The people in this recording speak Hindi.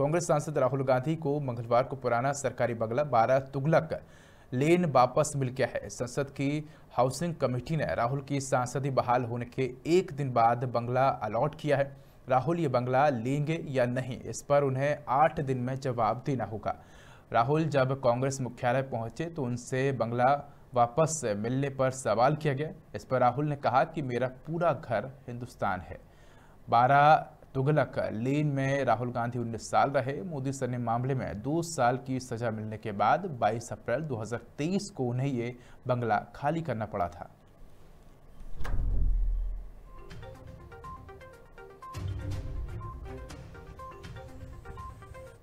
कांग्रेस सांसद राहुल गांधी को मंगलवार को पुराना सरकारी बंगला बारह तुगलक लेन वापस मिल गया है संसद की हाउसिंग कमेटी ने राहुल की सांसदी बहाल होने के एक दिन बाद बंगला अलॉट किया है राहुल ये बंगला लेंगे या नहीं इस पर उन्हें आठ दिन में जवाब देना होगा राहुल जब कांग्रेस मुख्यालय पहुंचे तो उनसे बंगला वापस मिलने पर सवाल किया गया इस पर राहुल ने कहा कि मेरा पूरा घर हिंदुस्तान है बारह तुगलक लीन में राहुल गांधी उन्नीस साल रहे मोदी सर ने मामले में दो साल की सजा मिलने के बाद 22 अप्रैल 2023 को उन्हें ये बंगला खाली करना पड़ा था